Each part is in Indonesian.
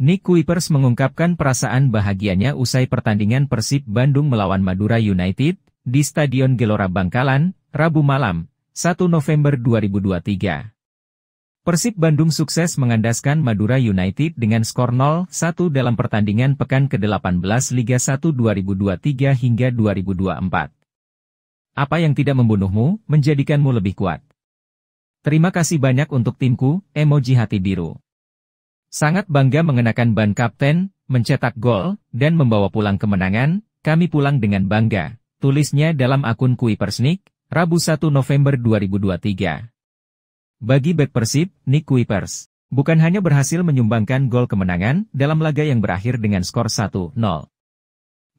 Nick Kuipers mengungkapkan perasaan bahagianya usai pertandingan Persib Bandung melawan Madura United di Stadion Gelora Bangkalan, Rabu malam, 1 November 2023. Persib Bandung sukses mengandaskan Madura United dengan skor 0-1 dalam pertandingan pekan ke-18 Liga 1 2023 hingga 2024. Apa yang tidak membunuhmu, menjadikanmu lebih kuat. Terima kasih banyak untuk timku, emoji hati biru. Sangat bangga mengenakan ban kapten, mencetak gol, dan membawa pulang kemenangan, kami pulang dengan bangga, tulisnya dalam akun Kui Persnik, Rabu 1 November 2023. Bagi back Persib, Nick Kuipers, bukan hanya berhasil menyumbangkan gol kemenangan dalam laga yang berakhir dengan skor 1-0.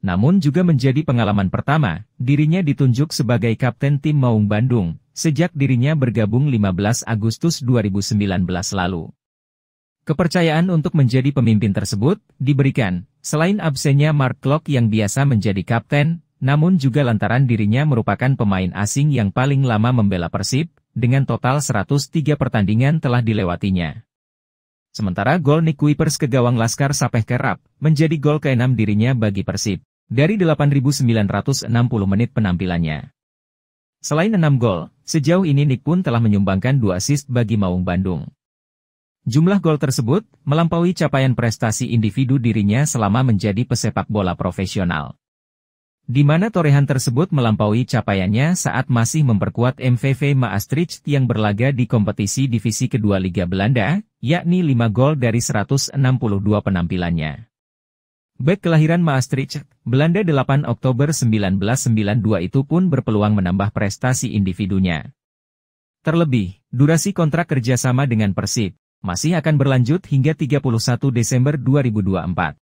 Namun juga menjadi pengalaman pertama, dirinya ditunjuk sebagai kapten tim Maung Bandung, sejak dirinya bergabung 15 Agustus 2019 lalu. Kepercayaan untuk menjadi pemimpin tersebut diberikan, selain absennya Mark Klok yang biasa menjadi kapten, namun juga lantaran dirinya merupakan pemain asing yang paling lama membela Persib, dengan total 103 pertandingan telah dilewatinya. Sementara gol Nick Kuipers ke gawang Laskar Sapeh Kerap, menjadi gol ke-6 dirinya bagi Persib, dari 8.960 menit penampilannya. Selain 6 gol, sejauh ini Nick pun telah menyumbangkan 2 assist bagi Maung Bandung. Jumlah gol tersebut melampaui capaian prestasi individu dirinya selama menjadi pesepak bola profesional. Di mana torehan tersebut melampaui capaiannya saat masih memperkuat MVV Maastricht yang berlaga di kompetisi divisi kedua Liga Belanda, yakni 5 gol dari 162 penampilannya. Bek kelahiran Maastricht, Belanda 8 Oktober 1992 itu pun berpeluang menambah prestasi individunya. Terlebih, durasi kontrak kerjasama dengan Persib, masih akan berlanjut hingga 31 Desember 2024.